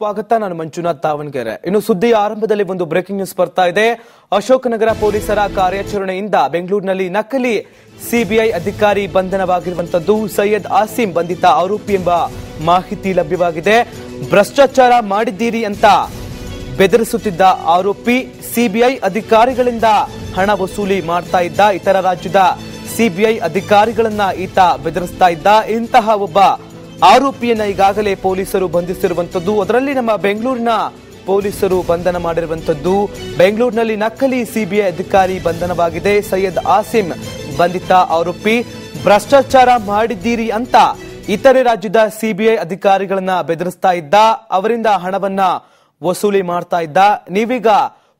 ಸ್ವಾಗತ ನಾನು ಮಂಜುನಾಥ್ ದಾವಣಗೆರೆ ಇನ್ನು ಸುದ್ದಿ ಆರಂಭದಲ್ಲಿ ಒಂದು ಬ್ರೇಕಿಂಗ್ ನ್ಯೂಸ್ ಬರ್ತಾ ಇದೆ ಅಶೋಕನಗರ ಪೊಲೀಸರ ಕಾರ್ಯಾಚರಣೆಯಿಂದ ಬೆಂಗಳೂರಿನಲ್ಲಿ ನಕಲಿ ಸಿಬಿಐ ಅಧಿಕಾರಿ ಬಂಧನವಾಗಿರುವಂತದ್ದು ಸೈಯದ್ ಆಸೀಂ ಬಂಧಿತ ಆರೋಪಿ ಎಂಬ ಮಾಹಿತಿ ಲಭ್ಯವಾಗಿದೆ ಭ್ರಷ್ಟಾಚಾರ ಮಾಡಿದ್ದೀರಿ ಅಂತ ಬೆದರಿಸುತ್ತಿದ್ದ ಆರೋಪಿ ಸಿಬಿಐ ಅಧಿಕಾರಿಗಳಿಂದ ಹಣ ವಸೂಲಿ ಮಾಡ್ತಾ ಇದ್ದ ಇತರ ರಾಜ್ಯದ ಸಿಬಿಐ ಅಧಿಕಾರಿಗಳನ್ನ ಈತ ಬೆದರಿಸ್ತಾ ಇದ್ದ ಇಂತಹ ಒಬ್ಬ ಆರೋಪಿಯನ್ನ ಈಗಾಗಲೇ ಪೊಲೀಸರು ಬಂಧಿಸಿರುವಂತದ್ದು ಅದರಲ್ಲಿ ನಮ್ಮ ಬೆಂಗಳೂರಿನ ಪೊಲೀಸರು ಬಂಧನ ಮಾಡಿರುವಂತದ್ದು ಬೆಂಗಳೂರಿನಲ್ಲಿ ನಕಲಿ ಸಿಬಿಐ ಅಧಿಕಾರಿ ಬಂಧನವಾಗಿದೆ ಸೈಯದ್ ಆಸಿಮ್ ಬಂಧಿತ ಆರೋಪಿ ಭ್ರಷ್ಟಾಚಾರ ಮಾಡಿದ್ದೀರಿ ಅಂತ ಇತರೆ ರಾಜ್ಯದ ಸಿಬಿಐ ಅಧಿಕಾರಿಗಳನ್ನ ಬೆದರಿಸ್ತಾ ಇದ್ದ ಅವರಿಂದ ಹಣವನ್ನ ವಸೂಲಿ ಮಾಡ್ತಾ ಇದ್ದ ನೀವೀಗ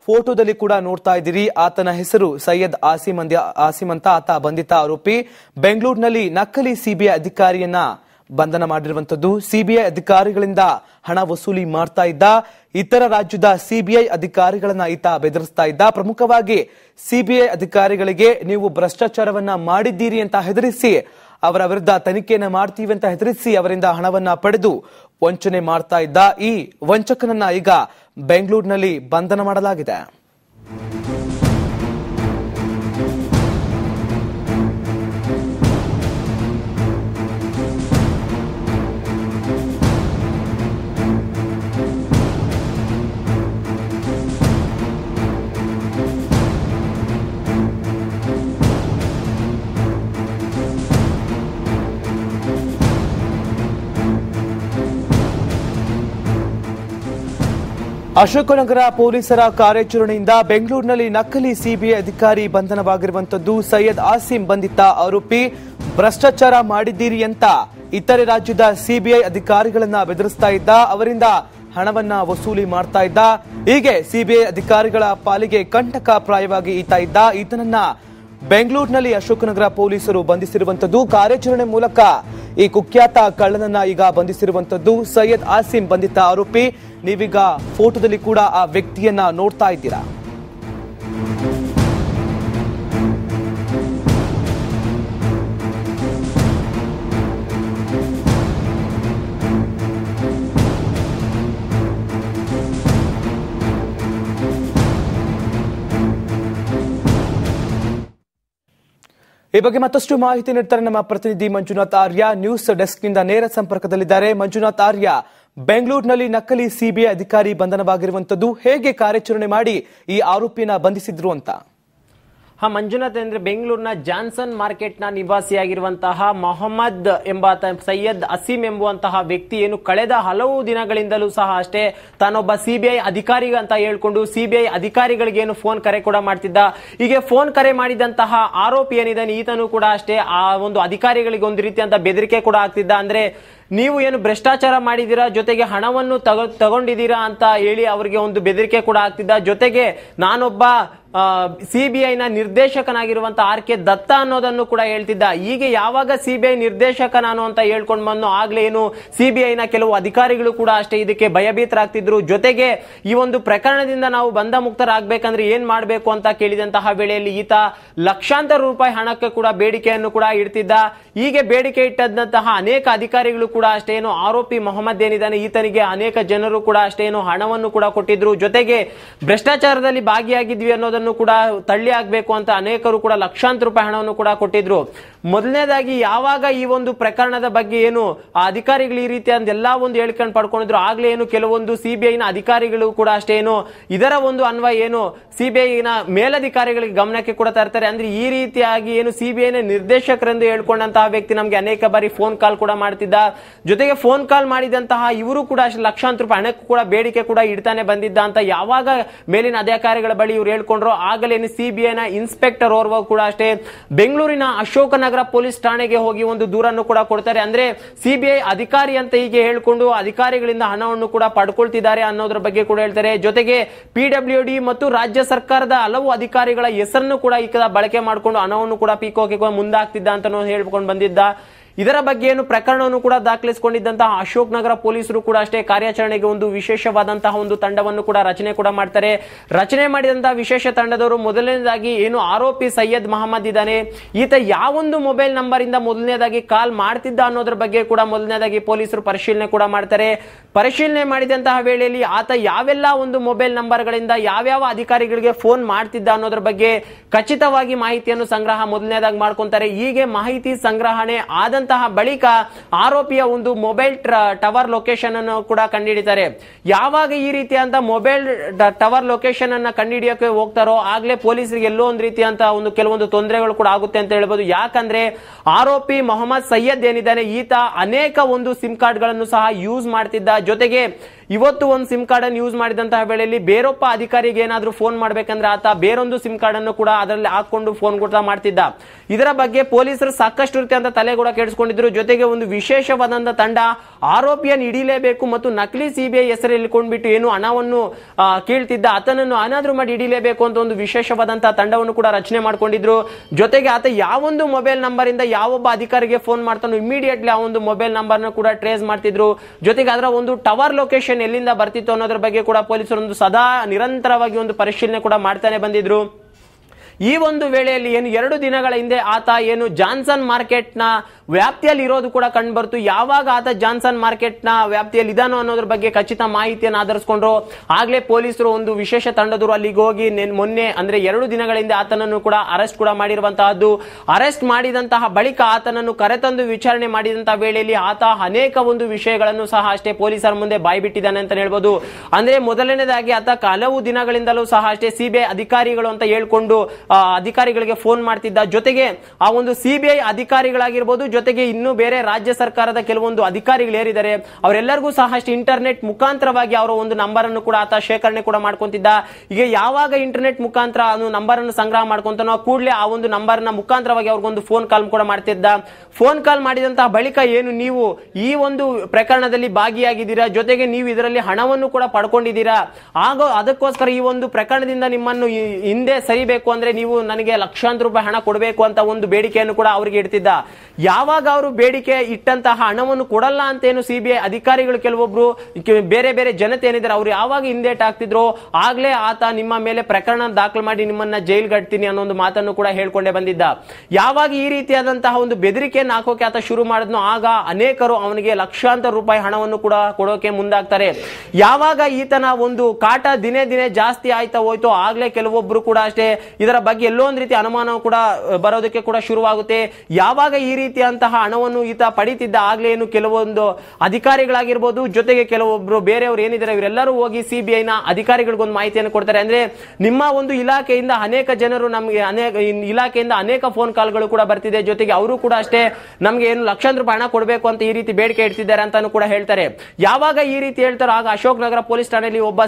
ಫೋಟೋದಲ್ಲಿ ಕೂಡ ನೋಡ್ತಾ ಇದ್ದೀರಿ ಆತನ ಹೆಸರು ಸೈಯದ್ ಆಸಿಮ್ ಆಸಿಮ್ ಅಂತ ಆತ ಬಂಧಿತ ಆರೋಪಿ ಬೆಂಗಳೂರಿನಲ್ಲಿ ನಕಲಿ ಸಿಬಿಐ ಅಧಿಕಾರಿಯನ್ನ ಬಂಧನ ಮಾಡಿರುವಂತದ್ದು ಸಿಬಿಐ ಅಧಿಕಾರಿಗಳಿಂದ ಹಣ ವಸೂಲಿ ಮಾಡ್ತಾ ಇದ್ದ ಇತರ ರಾಜ್ಯದ ಸಿಬಿಐ ಅಧಿಕಾರಿಗಳನ್ನ ಈತ ಬೆದರಿಸ್ತಾ ಇದ್ದ ಪ್ರಮುಖವಾಗಿ ಸಿಬಿಐ ಅಧಿಕಾರಿಗಳಿಗೆ ನೀವು ಭ್ರಷ್ಟಾಚಾರವನ್ನ ಮಾಡಿದ್ದೀರಿ ಅಂತ ಹೆದರಿಸಿ ಅವರ ವಿರುದ್ಧ ತನಿಖೆಯನ್ನು ಮಾಡ್ತೀವಿ ಅಂತ ಹೆದರಿಸಿ ಅವರಿಂದ ಹಣವನ್ನ ಪಡೆದು ವಂಚನೆ ಮಾಡ್ತಾ ಇದ್ದ ಈ ವಂಚಕನನ್ನ ಈಗ ಬೆಂಗಳೂರಿನಲ್ಲಿ ಬಂಧನ ಮಾಡಲಾಗಿದೆ ಅಶೋಕನಗರ ಪೊಲೀಸರ ಕಾರ್ಯಾಚರಣೆಯಿಂದ ಬೆಂಗಳೂರಿನಲ್ಲಿ ನಕಲಿ ಸಿಬಿಐ ಅಧಿಕಾರಿ ಬಂಧನವಾಗಿರುವಂತದ್ದು ಸೈಯದ್ ಆಸಿಂ ಬಂಧಿತ ಆರೋಪಿ ಭ್ರಷ್ಟಾಚಾರ ಮಾಡಿದ್ದೀರಿ ಅಂತ ಇತರೆ ರಾಜ್ಯದ ಸಿಬಿಐ ಅಧಿಕಾರಿಗಳನ್ನ ಬೆದರಿಸ್ತಾ ಇದ್ದ ಅವರಿಂದ ಹಣವನ್ನ ವಸೂಲಿ ಮಾಡ್ತಾ ಇದ್ದ ಹೀಗೆ ಸಿಬಿಐ ಅಧಿಕಾರಿಗಳ ಪಾಲಿಗೆ ಕಂಟಕ ಪ್ರಾಯವಾಗಿ ಈತ ಇದ್ದ ಈತನನ್ನ ಬೆಂಗಳೂರಿನಲ್ಲಿ ಅಶೋಕನಗರ ಪೊಲೀಸರು ಬಂಧಿಸಿರುವಂತದ್ದು ಕಾರ್ಯಾಚರಣೆ ಮೂಲಕ ಈ ಕುಖ್ಯಾತ ಕಳ್ಳನನ್ನ ಈಗ ಬಂಧಿಸಿರುವಂತದ್ದು ಸೈಯದ್ ಆಸಿಂ ಬಂಧಿತ ಆರೋಪಿ ನೀವೀಗ ಫೋಟೋದಲ್ಲಿ ಕೂಡ ಆ ವ್ಯಕ್ತಿಯನ್ನ ನೋಡ್ತಾ ಇದ್ದೀರಾ ಈ ಬಗ್ಗೆ ಮತ್ತಷ್ಟು ಮಾಹಿತಿ ನೀಡ್ತಾರೆ ನಮ್ಮ ಪ್ರತಿನಿಧಿ ಮಂಜುನಾಥ್ ಆರ್ಯ ನ್ಯೂಸ್ ಡೆಸ್ಕ್ ನಿಂದ ನೇರ ಸಂಪರ್ಕದಲ್ಲಿದ್ದಾರೆ ಮಂಜುನಾಥ್ ಆರ್ಯ ಬೆಂಗಳೂರಿನಲ್ಲಿ ನಕಲಿ ಸಿಬಿಐ ಅಧಿಕಾರಿ ಬಂಧನವಾಗಿರುವಂತದ್ದು ಹೇಗೆ ಕಾರ್ಯಾಚರಣೆ ಮಾಡಿ ಈ ಆರೋಪಿಯನ್ನ ಬಂಧಿಸಿದ್ರು ಅಂತ ಹಾ ಮಂಜುನಾಥ್ ಅಂದ್ರೆ ಬೆಂಗಳೂರಿನ ಜಾನ್ಸನ್ ಮಾರ್ಕೆಟ್ನ ನಿವಾಸಿಯಾಗಿರುವಂತಹ ಮೊಹಮ್ಮದ್ ಎಂಬಾತ ಸೈಯದ್ ಅಸೀಂ ಎಂಬುವಂತಹ ವ್ಯಕ್ತಿ ಏನು ಕಳೆದ ಹಲವು ದಿನಗಳಿಂದಲೂ ಸಹ ಅಷ್ಟೇ ತಾನೊಬ್ಬ ಸಿಬಿಐ ಅಧಿಕಾರಿ ಅಂತ ಹೇಳ್ಕೊಂಡು ಸಿಬಿಐ ಅಧಿಕಾರಿಗಳಿಗೆ ಏನು ಫೋನ್ ಕರೆ ಕೂಡ ಮಾಡ್ತಿದ್ದ ಹೀಗೆ ಫೋನ್ ಕರೆ ಮಾಡಿದಂತಹ ಆರೋಪಿ ಏನಿದ್ದಾನೆ ಈತನು ಕೂಡ ಅಷ್ಟೇ ಆ ಒಂದು ಅಧಿಕಾರಿಗಳಿಗೆ ಒಂದು ರೀತಿಯಂತ ಬೆದರಿಕೆ ಕೂಡ ಆಗ್ತಿದ್ದ ಅಂದ್ರೆ ನೀವು ಏನು ಭ್ರಷ್ಟಾಚಾರ ಮಾಡಿದ್ದೀರಾ ಜೊತೆಗೆ ಹಣವನ್ನು ತಗ ತಗೊಂಡಿದ್ದೀರಾ ಅಂತ ಹೇಳಿ ಅವರಿಗೆ ಒಂದು ಬೆದರಿಕೆ ಕೂಡ ಆಗ್ತಿದ್ದ ಜೊತೆಗೆ ನಾನೊಬ್ಬ ಐನ ನಿರ್ದೇಶಕನಾಗಿರುವಂತ ಆರ್ ಕೆ ದತ್ತ ಅನ್ನೋದನ್ನು ಕೂಡ ಹೇಳ್ತಿದ್ದ ಹೀಗೆ ಯಾವಾಗ ಸಿ ಸಿಬಿಐ ನಿರ್ದೇಶಕ ನಾನು ಅಂತ ಹೇಳ್ಕೊಂಡು ಬಂದು ಆಗ್ಲೇ ಏನು ಐನ ಕೆಲವು ಅಧಿಕಾರಿಗಳು ಕೂಡ ಅಷ್ಟೇ ಇದಕ್ಕೆ ಭಯಭೀತರಾಗ್ತಿದ್ರು ಜೊತೆಗೆ ಈ ಒಂದು ಪ್ರಕರಣದಿಂದ ನಾವು ಬಂಧ ಮುಕ್ತರಾಗಬೇಕಂದ್ರೆ ಏನ್ ಮಾಡಬೇಕು ಅಂತ ಕೇಳಿದಂತಹ ವೇಳೆಯಲ್ಲಿ ಈತ ಲಕ್ಷಾಂತರ ರೂಪಾಯಿ ಹಣಕ್ಕೆ ಕೂಡ ಬೇಡಿಕೆಯನ್ನು ಕೂಡ ಇಡ್ತಿದ್ದ ಹೀಗೆ ಬೇಡಿಕೆ ಇಟ್ಟದಂತಹ ಅನೇಕ ಅಧಿಕಾರಿಗಳು ಕೂಡ ಅಷ್ಟೇನು ಆರೋಪಿ ಮೊಹಮ್ಮದ್ ಏನಿದ್ದಾನೆ ಈತನಿಗೆ ಅನೇಕ ಜನರು ಕೂಡ ಅಷ್ಟೇನು ಹಣವನ್ನು ಕೂಡ ಕೊಟ್ಟಿದ್ರು ಜೊತೆಗೆ ಭ್ರಷ್ಟಾಚಾರದಲ್ಲಿ ಭಾಗಿಯಾಗಿದ್ವಿ ಅನ್ನೋದನ್ನು ಕೂಡ ತಳ್ಳಿ ಆಗ್ಬೇಕು ಅಂತ ಅನೇಕರು ಕೂಡ ಲಕ್ಷಾಂತರ ರೂಪಾಯಿ ಹಣವನ್ನು ಕೂಡ ಕೊಟ್ಟಿದ್ರು ಮೊದಲನೇದಾಗಿ ಯಾವಾಗ ಈ ಒಂದು ಪ್ರಕರಣದ ಬಗ್ಗೆ ಏನು ಆ ಅಧಿಕಾರಿಗಳು ಈ ರೀತಿ ಅಂದೆಲ್ಲ ಒಂದು ಹೇಳ್ಕೊಂಡು ಪಡ್ಕೊಂಡಿದ್ರು ಆಗ್ಲೇ ಏನು ಕೆಲವೊಂದು ಸಿಬಿಐನ ಅಧಿಕಾರಿಗಳು ಕೂಡ ಅಷ್ಟೇ ಏನು ಇದರ ಒಂದು ಅನ್ವಯ ಏನು ಸಿಬಿಐನ ಮೇಲಧಿಕಾರಿಗಳಿಗೆ ಗಮನಕ್ಕೆ ಕೂಡ ತರ್ತಾರೆ ಅಂದ್ರೆ ಈ ರೀತಿಯಾಗಿ ಏನು ಸಿಬಿಐನ ನಿರ್ದೇಶಕರೆಂದು ಹೇಳ್ಕೊಂಡಂತಹ ವ್ಯಕ್ತಿ ನಮಗೆ ಅನೇಕ ಬಾರಿ ಫೋನ್ ಕಾಲ್ ಕೂಡ ಮಾಡ್ತಿದ್ದ ಜೊತೆಗೆ ಫೋನ್ ಕಾಲ್ ಮಾಡಿದಂತಹ ಇವರು ಕೂಡ ಲಕ್ಷಾಂತರ ರೂಪಾಯಿ ಹಣಕ್ಕೂ ಕೂಡ ಬೇಡಿಕೆ ಕೂಡ ಇಡ್ತಾನೆ ಬಂದಿದ್ದ ಅಂತ ಯಾವಾಗ ಮೇಲಿನ ಅಧಿಕಾರಿಗಳ ಬಳಿ ಇವ್ರು ಹೇಳ್ಕೊಂಡ್ರು ಆಗಲೇನು ಸಿಬಿಐನ ಇನ್ಸ್ಪೆಕ್ಟರ್ ಓರ್ವ ಕೂಡ ಅಷ್ಟೇ ಬೆಂಗಳೂರಿನ ಅಶೋಕನ ನಗರ ಪೊಲೀಸ್ ಠಾಣೆಗೆ ಹೋಗಿ ಒಂದು ದೂರನ್ನು ಕೂಡ ಕೊಡ್ತಾರೆ ಅಂದ್ರೆ ಸಿಬಿಐ ಅಧಿಕಾರಿ ಅಂತ ಹೀಗೆ ಹೇಳಿಕೊಂಡು ಅಧಿಕಾರಿಗಳಿಂದ ಹಣವನ್ನು ಕೂಡ ಪಡ್ಕೊಳ್ತಿದ್ದಾರೆ ಅನ್ನೋದ್ರ ಬಗ್ಗೆ ಕೂಡ ಹೇಳ್ತಾರೆ ಜೊತೆಗೆ ಪಿಡಬ್ಲ್ಯೂ ಡಿ ಮತ್ತು ರಾಜ್ಯ ಸರ್ಕಾರದ ಹಲವು ಅಧಿಕಾರಿಗಳ ಹೆಸರನ್ನು ಕೂಡ ಈ ಬಳಕೆ ಮಾಡಿಕೊಂಡು ಹಣವನ್ನು ಕೂಡ ಪೀಕೋಕೆ ಮುಂದಾಗ್ತಿದ್ದ ಅಂತ ಹೇಳ್ಕೊಂಡು ಬಂದಿದ್ದ ಇದರ ಬಗ್ಗೆ ಏನು ಪ್ರಕರಣವನ್ನು ಕೂಡ ದಾಖಲಿಸಿಕೊಂಡಿದ್ದಂತಹ ಅಶೋಕ್ ನಗರ ಪೊಲೀಸರು ಕೂಡ ಅಷ್ಟೇ ಕಾರ್ಯಾಚರಣೆಗೆ ಒಂದು ವಿಶೇಷವಾದಂತಹ ಒಂದು ತಂಡವನ್ನು ಕೂಡ ರಚನೆ ಕೂಡ ಮಾಡ್ತಾರೆ ರಚನೆ ಮಾಡಿದಂತಹ ವಿಶೇಷ ತಂಡದವರು ಮೊದಲನೇದಾಗಿ ಏನು ಆರೋಪಿ ಸೈಯದ್ ಮಹಮ್ಮದ್ ಇದ್ದಾನೆ ಈತ ಯಾವೊಂದು ಮೊಬೈಲ್ ನಂಬರ್ ಇಂದ ಮೊದಲನೇದಾಗಿ ಕಾಲ್ ಮಾಡ್ತಿದ್ದ ಅನ್ನೋದ್ರ ಬಗ್ಗೆ ಕೂಡ ಮೊದಲನೇದಾಗಿ ಪೊಲೀಸರು ಪರಿಶೀಲನೆ ಕೂಡ ಮಾಡ್ತಾರೆ ಪರಿಶೀಲನೆ ಮಾಡಿದಂತಹ ವೇಳೆಯಲ್ಲಿ ಆತ ಯಾವೆಲ್ಲ ಒಂದು ಮೊಬೈಲ್ ನಂಬರ್ ಗಳಿಂದ ಯಾವ್ಯಾವ ಅಧಿಕಾರಿಗಳಿಗೆ ಫೋನ್ ಮಾಡ್ತಿದ್ದ ಅನ್ನೋದ್ರ ಬಗ್ಗೆ ಖಚಿತವಾಗಿ ಮಾಹಿತಿಯನ್ನು ಸಂಗ್ರಹ ಮೊದಲನೇದಾಗಿ ಮಾಡ್ಕೊಂತಾರೆ ಹೀಗೆ ಮಾಹಿತಿ ಸಂಗ್ರಹಣೆ ಆದಂತ ಬಳಿಕ ಆರೋಪಿಯ ಒಂದು ಮೊಬೈಲ್ ಟವರ್ ಲೊಕೇಶನ್ ಅನ್ನು ಕೂಡ ಕಂಡುಹಿಡಿತಾರೆ ಯಾವಾಗ ಈ ರೀತಿಯಾದ ಮೊಬೈಲ್ ಟವರ್ ಲೊಕೇಶನ್ ಅನ್ನ ಕಂಡುಹಿಡಿಯೋಕೆ ಹೋಗ್ತಾರೋ ಆಗ್ಲೇ ಪೊಲೀಸರಿಗೆ ಎಲ್ಲೋ ಒಂದು ರೀತಿಯಂತ ಒಂದು ಕೆಲವೊಂದು ತೊಂದರೆಗಳು ಕೂಡ ಆಗುತ್ತೆ ಅಂತ ಹೇಳ್ಬೋದು ಯಾಕಂದ್ರೆ ಆರೋಪಿ ಮೊಹಮ್ಮದ್ ಸೈಯದ್ ಏನಿದ್ದಾನೆ ಈತ ಅನೇಕ ಒಂದು ಸಿಮ್ ಕಾರ್ಡ್ ಗಳನ್ನು ಸಹ ಯೂಸ್ ಮಾಡ್ತಿದ್ದ ಜೊತೆಗೆ ಇವತ್ತು ಒಂದು ಸಿಮ್ ಕಾರ್ಡ್ ಅನ್ನು ಯೂಸ್ ಮಾಡಿದಂತಹ ವೇಳೆಯಲ್ಲಿ ಬೇರೊಬ್ಬ ಅಧಿಕಾರಿಗೆ ಏನಾದರೂ ಫೋನ್ ಮಾಡಬೇಕಂದ್ರೆ ಆತ ಬೇರೊಂದು ಸಿಮ್ ಕಾರ್ಡ್ ಅನ್ನು ಕೂಡ ಅದರಲ್ಲಿ ಹಾಕೊಂಡು ಫೋನ್ ಕೂಡ ಮಾಡ್ತಿದ್ದ ಇದರ ಬಗ್ಗೆ ಪೊಲೀಸರು ಸಾಕಷ್ಟು ರೀತಿಯಂತ ತಲೆ ಕೂಡ ಜೊತೆಗೆ ಒಂದು ವಿಶೇಷವಾದಂತಹ ತಂಡ ಆರೋಪಿಯನ್ನು ಹಿಡಿಲೇಬೇಕು ಮತ್ತು ನಕಲಿ ಸಿಬಿಐ ಹೆಸರಲ್ಲಿ ಬಿಟ್ಟು ಏನು ಹಣವನ್ನು ಕೇಳ್ತಿದ್ದ ಆತನನ್ನು ಅನಾದ್ರೂ ಮಾಡಿ ಹಿಡಿಲೇಬೇಕು ಅಂತ ಒಂದು ವಿಶೇಷವಾದಂತಹ ತಂಡವನ್ನು ಕೂಡ ರಚನೆ ಮಾಡಿಕೊಂಡಿದ್ರು ಜೊತೆಗೆ ಆತ ಯಾವೊಂದು ಮೊಬೈಲ್ ನಂಬರ್ ಇಂದ ಯಾವೊಬ್ಬ ಅಧಿಕಾರಿಗೆ ಫೋನ್ ಮಾಡ್ತಾನೋ ಇಮಿಡಿಯೇಟ್ಲಿ ಆ ಒಂದು ಮೊಬೈಲ್ ನಂಬರ್ ಕೂಡ ಟ್ರೇಸ್ ಮಾಡ್ತಿದ್ರು ಜೊತೆಗೆ ಅದರ ಒಂದು ಟವರ್ ಲೊಕೇಶನ್ ಎಲ್ಲಿಂದ ಬರ್ತಿತ್ತು ಅನ್ನೋದ್ರ ಬಗ್ಗೆ ಕೂಡ ಪೊಲೀಸರು ಒಂದು ಸದಾ ನಿರಂತರವಾಗಿ ಒಂದು ಪರಿಶೀಲನೆ ಕೂಡ ಮಾಡ್ತಾನೆ ಬಂದಿದ್ರು ಈ ಒಂದು ವೇಳೆಯಲ್ಲಿ ಏನು ಎರಡು ದಿನಗಳ ಹಿಂದೆ ಆತ ಏನು ಜಾನ್ಸನ್ ಮಾರ್ಕೆಟ್ನ ವ್ಯಾಪ್ತಿಯಲ್ಲಿ ಇರೋದು ಕೂಡ ಕಂಡು ಬರ್ತು ಯಾವಾಗ ಆತ ಜಾನ್ಸನ್ ಮಾರ್ಕೆಟ್ ನ ವ್ಯಾಪ್ತಿಯಲ್ಲಿ ಇದಾನೋ ಅನ್ನೋದ್ರ ಬಗ್ಗೆ ಖಚಿತ ಮಾಹಿತಿಯನ್ನು ಆಧರಿಸಿಕೊಂಡ್ರು ಆಗ್ಲೇ ಪೊಲೀಸರು ಒಂದು ವಿಶೇಷ ತಂಡದವರು ಅಲ್ಲಿಗೆ ಹೋಗಿ ಮೊನ್ನೆ ಅಂದ್ರೆ ಎರಡು ದಿನಗಳಿಂದ ಆತನನ್ನು ಕೂಡ ಅರೆಸ್ಟ್ ಕೂಡ ಮಾಡಿರುವಂತಹದ್ದು ಅರೆಸ್ಟ್ ಮಾಡಿದಂತಹ ಬಳಿಕ ಆತನನ್ನು ಕರೆತಂದು ವಿಚಾರಣೆ ಮಾಡಿದಂತಹ ವೇಳೆಯಲ್ಲಿ ಆತ ಅನೇಕ ಒಂದು ವಿಷಯಗಳನ್ನು ಸಹ ಅಷ್ಟೇ ಪೊಲೀಸರ ಮುಂದೆ ಬಾಯ್ಬಿಟ್ಟಿದ್ದಾನೆ ಅಂತ ಹೇಳ್ಬೋದು ಅಂದ್ರೆ ಮೊದಲನೇದಾಗಿ ಆತ ಹಲವು ದಿನಗಳಿಂದಲೂ ಸಹ ಅಷ್ಟೇ ಸಿಬಿಐ ಅಧಿಕಾರಿಗಳು ಅಂತ ಹೇಳ್ಕೊಂಡು ಅಧಿಕಾರಿಗಳಿಗೆ ಫೋನ್ ಮಾಡ್ತಿದ್ದ ಜೊತೆಗೆ ಆ ಒಂದು ಸಿಬಿಐ ಅಧಿಕಾರಿಗಳಾಗಿರ್ಬೋದು ಜೊತೆಗೆ ಇನ್ನು ಬೇರೆ ರಾಜ್ಯ ಸರ್ಕಾರದ ಕೆಲವೊಂದು ಅಧಿಕಾರಿಗಳು ಏರಿದ್ದಾರೆ ಅವರೆಲ್ಲರಿಗೂ ಸಹ ಅಷ್ಟು ಇಂಟರ್ನೆಟ್ ಮುಖಾಂತರವಾಗಿ ಅವರ ಒಂದು ನಂಬರ್ ಅನ್ನು ಕೂಡ ಆತ ಶೇಖರಣೆ ಕೂಡ ಮಾಡ್ಕೊಂತಿದ್ದ ಈಗ ಯಾವಾಗ ಇಂಟರ್ನೆಟ್ ಮುಖಾಂತರ ನಂಬರ್ ಅನ್ನು ಸಂಗ್ರಹ ಮಾಡ್ಕೊಂತನೋ ಕೂಡಲೇ ಆ ಒಂದು ನಂಬರ್ ನ ಮುಖಾಂತರವಾಗಿ ಅವ್ರಿಗೊಂದು ಫೋನ್ ಕಾಲ್ ಕೂಡ ಮಾಡ್ತಿದ್ದ ಫೋನ್ ಕಾಲ್ ಮಾಡಿದಂತಹ ಬಳಿಕ ಏನು ನೀವು ಈ ಒಂದು ಪ್ರಕರಣದಲ್ಲಿ ಭಾಗಿಯಾಗಿದ್ದೀರಾ ಜೊತೆಗೆ ನೀವು ಇದರಲ್ಲಿ ಹಣವನ್ನು ಕೂಡ ಪಡ್ಕೊಂಡಿದ್ದೀರಾ ಆಗ ಅದಕ್ಕೋಸ್ಕರ ಈ ಒಂದು ಪ್ರಕರಣದಿಂದ ನಿಮ್ಮನ್ನು ಹಿಂದೆ ಸರಿಬೇಕು ಅಂದ್ರೆ ನೀವು ನನಗೆ ಲಕ್ಷಾಂತರ ರೂಪಾಯಿ ಹಣ ಕೊಡಬೇಕು ಅಂತ ಒಂದು ಬೇಡಿಕೆಯನ್ನು ಕೂಡ ಅವರಿಗೆ ಇಡ್ತಿದ್ದ ಯಾವ ಯಾವಾಗ ಅವರು ಬೇಡಿಕೆ ಇಟ್ಟಂತಹ ಹಣವನ್ನು ಕೊಡಲ್ಲ ಅಂತೇನು ಸಿಬಿಐ ಅಧಿಕಾರಿಗಳು ಕೆಲವೊಬ್ರು ಬೇರೆ ಬೇರೆ ಜನತೆ ಏನಿದ್ದಾರೆ ಅವ್ರು ಯಾವಾಗ ಹಿಂದೇಟ್ ಆಗ್ತಿದ್ರು ಆಗ್ಲೇ ಆತ ನಿಮ್ಮ ಮೇಲೆ ಪ್ರಕರಣ ದಾಖಲು ಮಾಡಿ ನಿಮ್ಮನ್ನ ಜೈಲ್ ಅನ್ನೋ ಒಂದು ಮಾತನ್ನು ಕೂಡ ಹೇಳ್ಕೊಂಡೇ ಬಂದಿದ್ದ ಯಾವಾಗ ಈ ರೀತಿಯಾದಂತಹ ಒಂದು ಬೆದರಿಕೆಯನ್ನು ಹಾಕೋಕೆ ಆತ ಶುರು ಮಾಡಿದ್ನೋ ಆಗ ಅನೇಕರು ಅವನಿಗೆ ಲಕ್ಷಾಂತರ ರೂಪಾಯಿ ಹಣವನ್ನು ಕೂಡ ಕೊಡೋಕೆ ಮುಂದಾಗ್ತಾರೆ ಯಾವಾಗ ಈತನ ಒಂದು ಕಾಟ ದಿನೇ ದಿನೇ ಜಾಸ್ತಿ ಆಯ್ತಾ ಹೋಯ್ತು ಆಗ್ಲೇ ಕೆಲವೊಬ್ರು ಕೂಡ ಅಷ್ಟೇ ಇದರ ಬಗ್ಗೆ ಎಲ್ಲೋ ಒಂದು ರೀತಿ ಅನುಮಾನ ಕೂಡ ಬರೋದಕ್ಕೆ ಕೂಡ ಶುರುವಾಗುತ್ತೆ ಯಾವಾಗ ಈ ರೀತಿಯ ಇದ್ದಂತಹ ಹಣವನ್ನು ಈತ ಪಡೀತಿದ್ದ ಏನು ಕೆಲವೊಂದು ಅಧಿಕಾರಿಗಳಾಗಿರ್ಬೋದು ಜೊತೆಗೆ ಕೆಲವೊಬ್ರು ಬೇರೆಯವರು ಏನಿದ್ದಾರೆ ಇವರೆಲ್ಲರೂ ಹೋಗಿ ಸಿಬಿಐನ ಅಧಿಕಾರಿಗಳಿಗೊಂದು ಮಾಹಿತಿಯನ್ನು ಕೊಡ್ತಾರೆ ಅಂದ್ರೆ ನಿಮ್ಮ ಒಂದು ಇಲಾಖೆಯಿಂದ ಅನೇಕ ಜನರು ನಮಗೆ ಅನೇಕ ಇಲಾಖೆಯಿಂದ ಅನೇಕ ಫೋನ್ ಕಾಲ್ಗಳು ಕೂಡ ಬರ್ತಿದೆ ಜೊತೆಗೆ ಅವರು ಕೂಡ ಅಷ್ಟೇ ನಮಗೆ ಏನು ಲಕ್ಷಾಂತರ ರೂಪಾಯಿ ಹಣ ಕೊಡಬೇಕು ಅಂತ ಈ ರೀತಿ ಬೇಡಿಕೆ ಇಡ್ತಿದ್ದಾರೆ ಅಂತಾನು ಕೂಡ ಹೇಳ್ತಾರೆ ಯಾವಾಗ ಈ ರೀತಿ ಹೇಳ್ತಾರೋ ಆಗ ಅಶೋಕ್ ನಗರ ಪೊಲೀಸ್ ಠಾಣೆಯಲ್ಲಿ ಒಬ್ಬ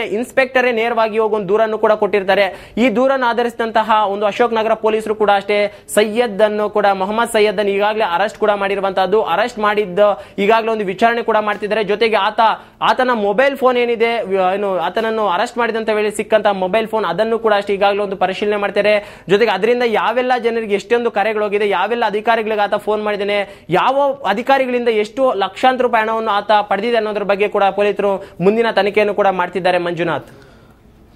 ನ ಇನ್ಸ್ಪೆಕ್ಟರೇ ನೇರವಾಗಿ ಹೋಗಿ ಒಂದು ದೂರನ್ನು ಕೂಡ ಕೊಟ್ಟಿರ್ತಾರೆ ಈ ದೂರನ್ನು ಆಧರಿಸಿದಂತಹ ಒಂದು ಅಶೋಕ್ ನಗರ ಪೊಲೀಸರು ಕೂಡ ಅಷ್ಟೇ ಸೈಯದ್ ಅನ್ನು ಕೂಡ ಮೊಹಮ್ಮದ್ ಸೈಯದ್ ಅನ್ನು ಈಗ ಈಗಾಗಲೇ ಅರೆಸ್ಟ್ ಕೂಡ ಮಾಡಿರುವಂತಹದ್ದು ಅರೆಸ್ಟ್ ಮಾಡಿದ್ದ ಈಗಾಗಲೇ ಒಂದು ವಿಚಾರಣೆ ಕೂಡ ಮಾಡ್ತಿದ್ದಾರೆ ಜೊತೆಗೆ ಆತ ಆತನ ಮೊಬೈಲ್ ಫೋನ್ ಏನಿದೆ ಏನು ಆತನನ್ನು ಅರೆಸ್ಟ್ ಮಾಡಿದಂತ ವೇಳೆ ಸಿಕ್ಕಂತ ಮೊಬೈಲ್ ಫೋನ್ ಅದನ್ನು ಕೂಡ ಅಷ್ಟೇ ಈಗಾಗಲೇ ಒಂದು ಪರಿಶೀಲನೆ ಮಾಡ್ತಾರೆ ಜೊತೆಗೆ ಅದರಿಂದ ಯಾವೆಲ್ಲ ಜನರಿಗೆ ಎಷ್ಟೊಂದು ಕರೆಗಳು ಹೋಗಿದೆ ಯಾವೆಲ್ಲ ಅಧಿಕಾರಿಗಳಿಗೆ ಆತ ಫೋನ್ ಮಾಡಿದ್ದಾನೆ ಯಾವ ಅಧಿಕಾರಿಗಳಿಂದ ಎಷ್ಟು ಲಕ್ಷಾಂತರ ರೂಪಾಯಿ ಹಣವನ್ನು ಆತ ಪಡೆದಿದೆ ಅನ್ನೋದ್ರ ಬಗ್ಗೆ ಕೂಡ ಪೊಲೀಸರು ಮುಂದಿನ ತನಿಖೆಯನ್ನು ಕೂಡ ಮಾಡ್ತಿದ್ದಾರೆ ಮಂಜುನಾಥ್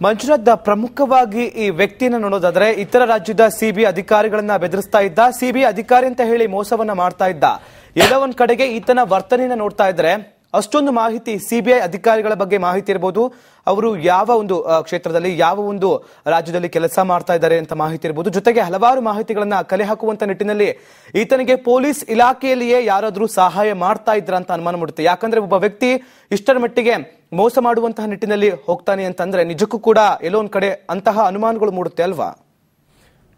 ಮಂಜುನಾಥ್ ಪ್ರಮುಖವಾಗಿ ಈ ವ್ಯಕ್ತಿಯನ್ನು ನೋಡೋದಾದ್ರೆ ಇತರ ರಾಜ್ಯದ ಸಿಬಿ ಅಧಿಕಾರಿಗಳನ್ನ ಬೆದರಿಸ್ತಾ ಇದ್ದ ಸಿಬಿ ಅಧಿಕಾರಿ ಅಂತ ಹೇಳಿ ಮೋಸವನ್ನ ಮಾಡ್ತಾ ಇದ್ದ ಎಲ್ಲ ಒಂದ್ ಕಡೆಗೆ ಈತನ ವರ್ತನೆಯನ್ನ ನೋಡ್ತಾ ಇದ್ರೆ ಅಷ್ಟೊಂದು ಮಾಹಿತಿ ಸಿಬಿಐ ಅಧಿಕಾರಿಗಳ ಬಗ್ಗೆ ಮಾಹಿತಿ ಇರಬಹುದು ಅವರು ಯಾವ ಒಂದು ಕ್ಷೇತ್ರದಲ್ಲಿ ಯಾವ ಒಂದು ರಾಜ್ಯದಲ್ಲಿ ಕೆಲಸ ಮಾಡ್ತಾ ಇದ್ದಾರೆ ಅಂತ ಮಾಹಿತಿ ಇರಬಹುದು ಜೊತೆಗೆ ಹಲವಾರು ಮಾಹಿತಿಗಳನ್ನ ಕಲೆ ಹಾಕುವಂತ ನಿಟ್ಟಿನಲ್ಲಿ ಈತನಿಗೆ ಪೊಲೀಸ್ ಇಲಾಖೆಯಲ್ಲಿಯೇ ಯಾರಾದರೂ ಸಹಾಯ ಮಾಡ್ತಾ ಇದ್ರ ಅಂತ ಅನುಮಾನ ಮಾಡುತ್ತೆ ಯಾಕಂದ್ರೆ ಒಬ್ಬ ವ್ಯಕ್ತಿ ಇಷ್ಟರ ಮಟ್ಟಿಗೆ ಮೋಸ ಮಾಡುವಂತಹ ನಿಟ್ಟಿನಲ್ಲಿ ಹೋಗ್ತಾನೆ ಅಂತಂದ್ರೆ ನಿಜಕ್ಕೂ ಕೂಡ ಎಲ್ಲೋ ಒಂದ್ ಕಡೆ ಅಂತಹ ಅನುಮಾನಗಳು ಮೂಡುತ್ತೆ ಅಲ್ವಾ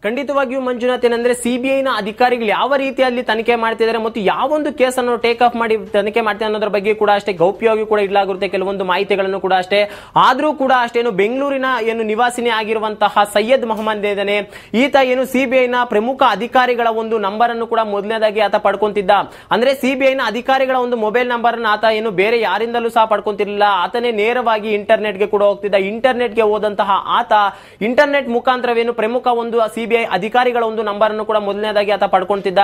ಖಂಡಿತವಾಗಿಯೂ ಮಂಜುನಾಥ್ ಏನಂದ್ರೆ ಸಿಬಿಐನ ಅಧಿಕಾರಿಗಳು ಯಾವ ರೀತಿಯಲ್ಲಿ ತನಿಖೆ ಮಾಡ್ತಿದ್ದಾರೆ ಮತ್ತು ಯಾವೊಂದು ಕೇಸನ್ನು ಟೇಕ್ ಆಫ್ ಮಾಡಿ ತನಿಖೆ ಮಾಡ್ತಾರೆ ಅನ್ನೋದ್ರ ಬಗ್ಗೆ ಕೂಡ ಅಷ್ಟೇ ಗೌಪ್ಯವಾಗಿ ಕೂಡ ಇಡಲಾಗಿರುತ್ತೆ ಕೆಲವೊಂದು ಮಾಹಿತಿಗಳನ್ನು ಕೂಡ ಅಷ್ಟೇ ಆದರೂ ಕೂಡ ಅಷ್ಟೇನು ಬೆಂಗಳೂರಿನ ಏನು ನಿವಾಸಿನಿ ಆಗಿರುವಂತಹ ಸೈಯದ್ ಮೊಹಮ್ಮದ್ ಇದ್ದಾನೆ ಈತ ಏನು ಸಿಬಿಐನ ಪ್ರಮುಖ ಅಧಿಕಾರಿಗಳ ಒಂದು ನಂಬರ್ ಅನ್ನು ಕೂಡ ಮೊದಲನೇದಾಗಿ ಆತ ಪಡ್ಕೊಂತಿದ್ದ ಅಂದ್ರೆ ಸಿಬಿಐನ ಅಧಿಕಾರಿಗಳ ಒಂದು ಮೊಬೈಲ್ ನಂಬರ್ ಅನ್ನು ಆತ ಏನು ಬೇರೆ ಯಾರಿಂದಲೂ ಸಹ ಪಡ್ಕೊಂತಿರ್ಲಿಲ್ಲ ಆತನೇ ನೇರವಾಗಿ ಇಂಟರ್ನೆಟ್ಗೆ ಕೂಡ ಹೋಗ್ತಿದ್ದ ಇಂಟರ್ನೆಟ್ ಗೆ ಹೋದಂತಹ ಆತ ಇಂಟರ್ನೆಟ್ ಮುಖಾಂತರವೇನು ಪ್ರಮುಖ ಒಂದು ಸಿಬಿಐ ಅಧಿಕಾರಿಗಳ ಒಂದು ನಂಬರ್ ಅನ್ನು ಕೂಡ ಮೊದಲನೇದಾಗಿ ಆತ ಪಡ್ಕೊಂತಿದ್ದ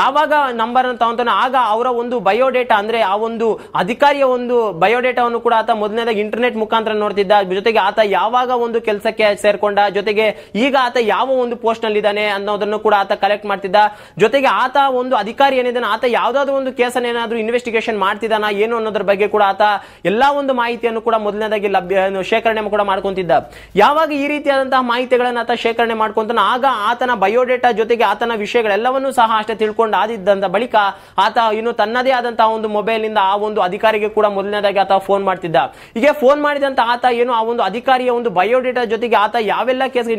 ಯಾವಾಗ ನಂಬರ್ ಅನ್ನು ಆಗ ಅವರ ಒಂದು ಬಯೋಡೇಟಾ ಅಂದ್ರೆ ಆ ಒಂದು ಅಧಿಕಾರಿಯ ಒಂದು ಬಯೋಡೇಟಾವನ್ನು ಕೂಡ ಆತ ಮೊದಲನೇದಾಗಿ ಇಂಟರ್ನೆಟ್ ಮುಖಾಂತರ ನೋಡ್ತಿದ್ದ ಜೊತೆಗೆ ಆತ ಯಾವಾಗ ಒಂದು ಕೆಲಸಕ್ಕೆ ಸೇರ್ಕೊಂಡ ಜೊತೆಗೆ ಈಗ ಆತ ಯಾವ ಒಂದು ಪೋಸ್ಟ್ ನಲ್ಲಿ ಇದ್ದಾನೆ ಅನ್ನೋದನ್ನು ಕೂಡ ಆತ ಕಲೆಕ್ಟ್ ಮಾಡ್ತಿದ್ದ ಜೊತೆಗೆ ಆತ ಒಂದು ಅಧಿಕಾರಿ ಏನಿದ್ದಾನೆ ಆತ ಯಾವ್ದಾದ್ರು ಒಂದು ಕೇಸನ್ನು ಏನಾದ್ರೂ ಇನ್ವೆಸ್ಟಿಗೇಷನ್ ಮಾಡ್ತಿದ್ದಾನ ಏನು ಅನ್ನೋದ್ರ ಬಗ್ಗೆ ಕೂಡ ಆತ ಎಲ್ಲಾ ಒಂದು ಮಾಹಿತಿಯನ್ನು ಕೂಡ ಮೊದಲನೇದಾಗಿ ಲಭ್ಯ ಶೇಖರಣೆ ಕೂಡ ಮಾಡ್ಕೊಂತಿದ್ದ ಯಾವಾಗ ಈ ರೀತಿಯಾದಂತಹ ಮಾಹಿತಿಗಳನ್ನು ಆತ ಶೇಖರಣೆ ಮಾಡ್ಕೊಂತಾನ ಆಗ ಆಗ ಆತನ ಬಯೋಡೇಟಾ ಜೊತೆಗೆ ಆತನ ವಿಷಯಗಳೆಲ್ಲವನ್ನೂ ಸಹ ಅಷ್ಟೇ ತಿಳ್ಕೊಂಡು ಆದಿದ್ದಂತ ಬಳಿಕ ಆತ ಇನ್ನು ತನ್ನದೇ ಆದಂತಹ ಒಂದು ಮೊಬೈಲ್ ನಿಂದ ಆ ಒಂದು ಅಧಿಕಾರಿಗೆ ಕೂಡ ಮೊದಲನೇದಾಗಿ ಆತ ಫೋನ್ ಮಾಡ್ತಿದ್ದ ಹೀಗೆ ಫೋನ್ ಮಾಡಿದಂತ ಆತ ಏನು ಆ ಒಂದು ಅಧಿಕಾರಿಯ ಒಂದು ಬಯೋಡೇಟಾ ಜೊತೆಗೆ ಆತ ಯಾವೆಲ್ಲ ಕೇಸ್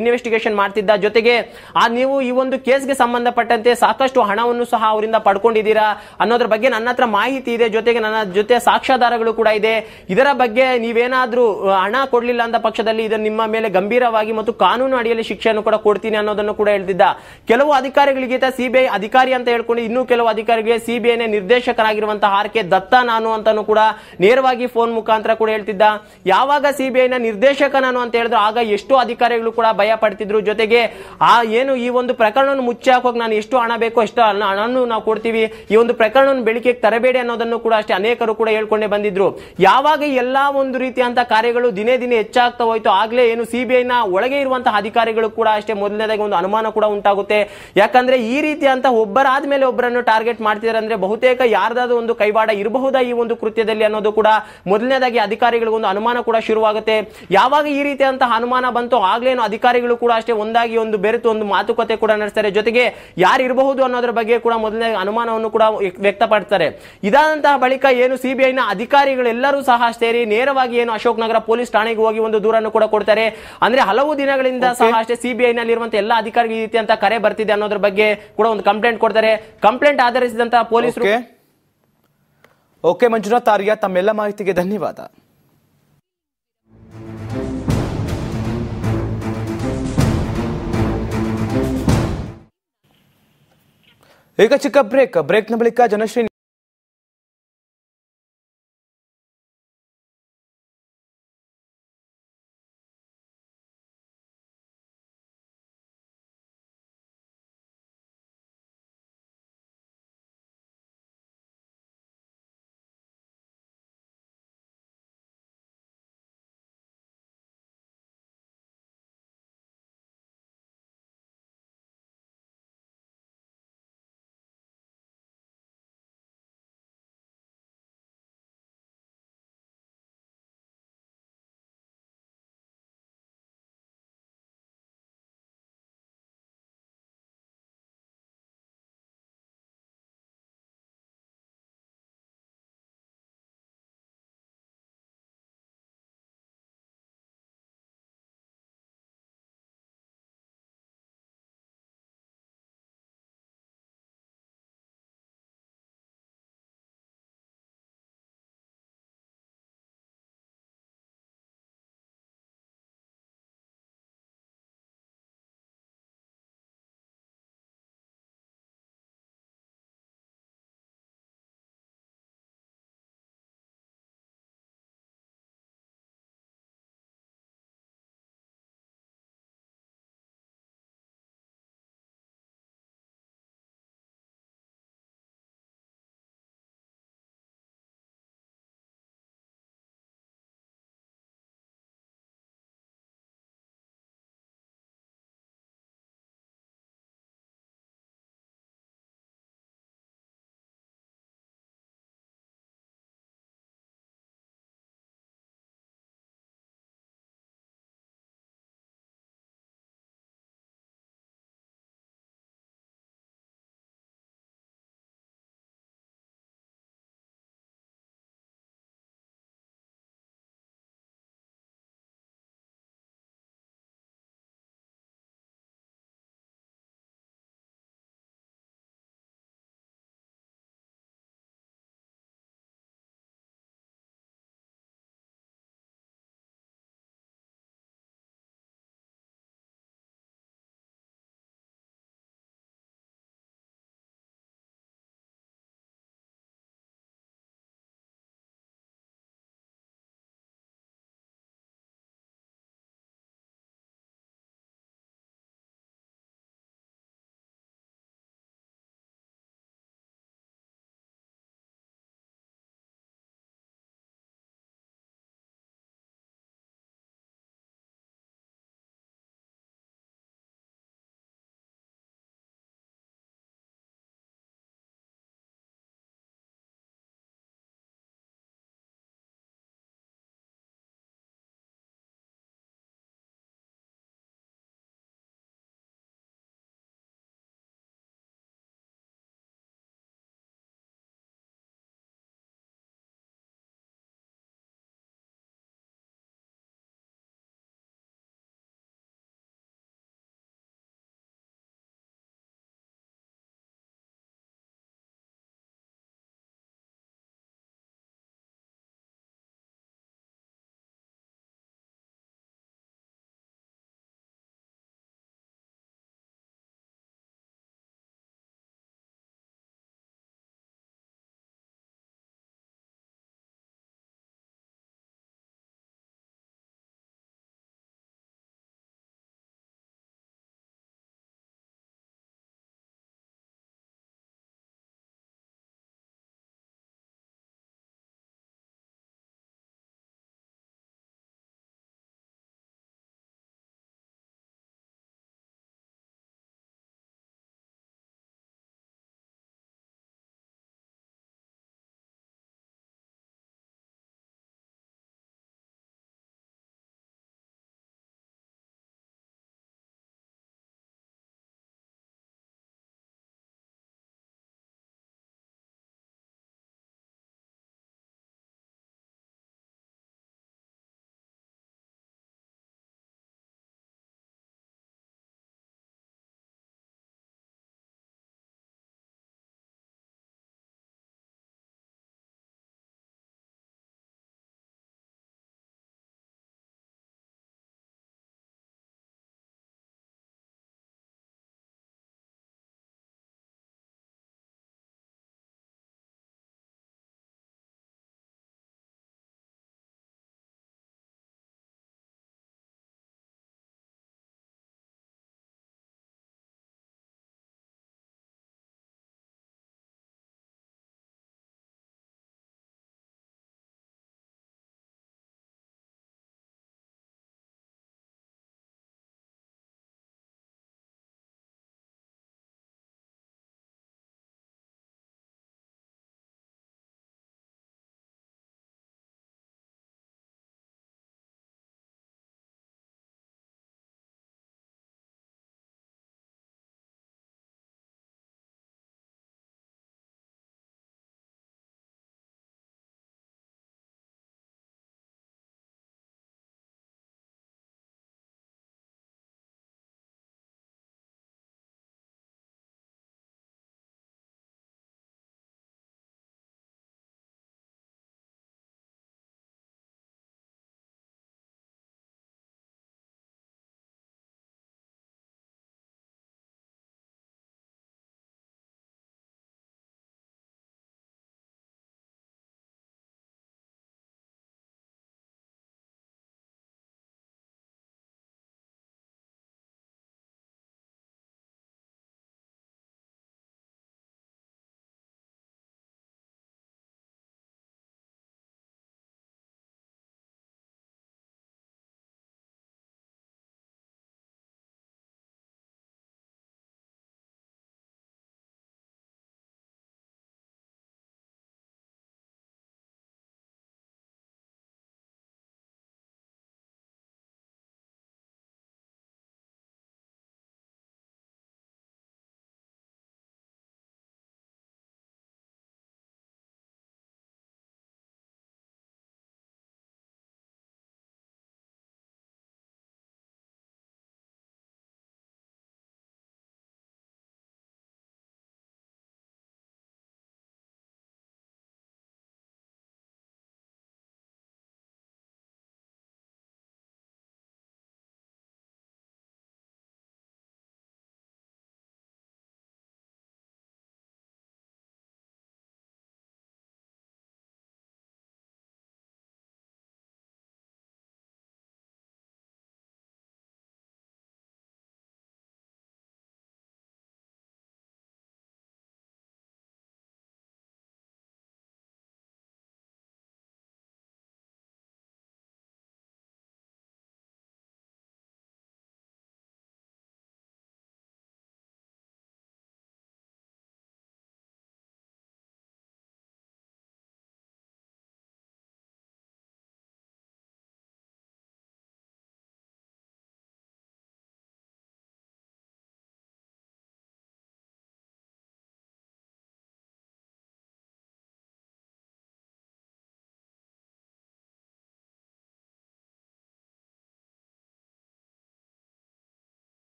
ಇನ್ವೆಸ್ಟಿಗೇಷನ್ ಮಾಡ್ತಿದ್ದ ಜೊತೆಗೆ ಆ ನೀವು ಈ ಒಂದು ಕೇಸ್ಗೆ ಸಂಬಂಧಪಟ್ಟಂತೆ ಸಾಕಷ್ಟು ಹಣವನ್ನು ಸಹ ಅವರಿಂದ ಪಡ್ಕೊಂಡಿದ್ದೀರಾ ಅನ್ನೋದ್ರ ಬಗ್ಗೆ ನನ್ನ ಹತ್ರ ಮಾಹಿತಿ ಇದೆ ಜೊತೆಗೆ ನನ್ನ ಜೊತೆ ಸಾಕ್ಷ್ಯಾಧಾರಗಳು ಕೂಡ ಇದೆ ಇದರ ಬಗ್ಗೆ ನೀವೇನಾದ್ರೂ ಹಣ ಕೊಡ್ಲಿಲ್ಲ ಅಂತ ಪಕ್ಷದಲ್ಲಿ ಇದನ್ನು ನಿಮ್ಮ ಮೇಲೆ ಗಂಭೀರವಾಗಿ ಮತ್ತು ಕಾನೂನು ಅಡಿಯಲ್ಲಿ ಶಿಕ್ಷೆಯನ್ನು ಕೂಡ ಕೊಡ್ತೀನಿ ಅನ್ನೋದನ್ನು ಕೂಡ ಹೇಳ್ತಿದ್ದ ಕೆಲವು ಅಧಿಕಾರಿಗಳಿಗೆ ಸಿಬಿಐ ಅಧಿಕಾರಿ ಅಂತ ಹೇಳ್ಕೊಂಡು ಇನ್ನೂ ಕೆಲವು ಅಧಿಕಾರಿಗಳಿಗೆ ಸಿಬಿಐನ ನಿರ್ದೇಶಕರಾಗಿರುವಂತಹ ಆರ್ ಕೆ ದತ್ತ ನಾನು ಅಂತಾನು ಕೂಡ ನೇರವಾಗಿ ಫೋನ್ ಮುಖಾಂತರ ಕೂಡ ಹೇಳ್ತಿದ್ದ ಯಾವಾಗ ಸಿಬಿಐನ ನಿರ್ದೇಶಕ ನಾನು ಅಂತ ಹೇಳಿದ್ರು ಆಗ ಎಷ್ಟು ಅಧಿಕಾರಿಗಳು ಕೂಡ ಭಯ ಪಡ್ತಿದ್ರು ಜೊತೆಗೆ ಆ ಏನು ಈ ಒಂದು ಪ್ರಕರಣವನ್ನು ಮುಚ್ಚಿ ಹಾಕೋಕೆ ನಾನು ಎಷ್ಟು ಹಣ ಬೇಕೋ ಎಷ್ಟು ಹಣವನ್ನು ನಾವು ಕೊಡ್ತೀವಿ ಈ ಒಂದು ಪ್ರಕರಣವನ್ನು ಬೆಳಕಿಗೆ ತರಬೇಡಿ ಅನ್ನೋದನ್ನು ಕೂಡ ಅಷ್ಟೇ ಅನೇಕರು ಕೂಡ ಹೇಳ್ಕೊಂಡೇ ಬಂದಿದ್ರು ಯಾವಾಗ ಎಲ್ಲಾ ಒಂದು ರೀತಿಯಂತ ಕಾರ್ಯಗಳು ದಿನೇ ದಿನೇ ಹೆಚ್ಚಾಗ್ತಾ ಹೋಯ್ತು ಆಗ್ಲೇ ಏನು ಸಿಬಿಐನ ಒಳಗೆ ಇರುವಂತಹ ಅಧಿಕಾರಿಗಳು ಕೂಡ ಅಷ್ಟೇ ಮೊದಲನೇದಾಗಿ ಒಂದು ಅನುಮಾನ ಕೂಡ ಉಂಟಾಗುತ್ತೆ ಯಾಕಂದ್ರೆ ಈ ರೀತಿ ಅಂತ ಒಬ್ಬರಾದ ಮೇಲೆ ಒಬ್ಬರನ್ನು ಟಾರ್ಗೆಟ್ ಮಾಡ್ತಿದ್ದಾರೆ ಅಂದ್ರೆ ಬಹುತೇಕ ಯಾರ್ದಾದ್ರು ಒಂದು ಕೈವಾಡ ಇರಬಹುದಾ ಈ ಒಂದು ಕೃತ್ಯದಲ್ಲಿ ಅನ್ನೋದು ಕೂಡ ಮೊದಲನೇದಾಗಿ ಒಂದು ಅನುಮಾನ ಕೂಡ ಶುರುವಾಗುತ್ತೆ ಯಾವಾಗ ಈ ಅಂತ ಅನುಮಾನ ಬಂತು ಆಗ್ಲೇನು ಅಧಿಕಾರಿಗಳು ಕೂಡ ಅಷ್ಟೇ ಒಂದಾಗಿ ಒಂದು ಬೆರೆತು ಒಂದು ಮಾತುಕತೆ ಕೂಡ ನಡೆಸ್ತಾರೆ ಜೊತೆಗೆ ಯಾರು ಇರಬಹುದು ಅನ್ನೋದ್ರ ಬಗ್ಗೆ ಕೂಡ ಮೊದಲನೇ ಅನುಮಾನವನ್ನು ಕೂಡ ವ್ಯಕ್ತಪಡ್ತಾರೆ ಇದಾದಂತಹ ಬಳಿಕ ಏನು ಸಿಬಿಐನ ಅಧಿಕಾರಿಗಳೆಲ್ಲರೂ ಸಹ ಸೇರಿ ನೇರವಾಗಿ ಏನು ಅಶೋಕ್ ನಗರ ಪೊಲೀಸ್ ಠಾಣೆಗೆ ಹೋಗಿ ಒಂದು ದೂರನ್ನು ಕೂಡ ಕೊಡ್ತಾರೆ ಅಂದ್ರೆ ಹಲವು ದಿನಗಳಿಂದ ಸಹ ಅಷ್ಟೇ ಸಿಬಿಐನ ಇರುವಂತ ಎಲ್ಲ ಅಧಿಕಾರಿಗಳು ಈ ರೀತಿ ಅಂತ ಕರೆ ಬರ್ತಿದೆ ಅನ್ನೋದ್ರ ಬಗ್ಗೆ ಕೂಡ ಒಂದು ಕಂಪ್ಲೇಂಟ್ ಕೊಡ್ತಾರೆ ಕಂಪ್ಲೇಂಟ್ ಆಧರಿಸಿದಂತಹ ಪೊಲೀಸರು ಓಕೆ ಮಂಜುನಾಥ್ ಆರ್ಯ ತಮ್ಮೆಲ್ಲ ಮಾಹಿತಿಗೆ ಧನ್ಯವಾದ ಈಗ ಚಿಕ್ಕ ಬ್ರೇಕ್ ಬ್ರೇಕ್ನ ಬಳಿಕ ಜನಶ್ರೀ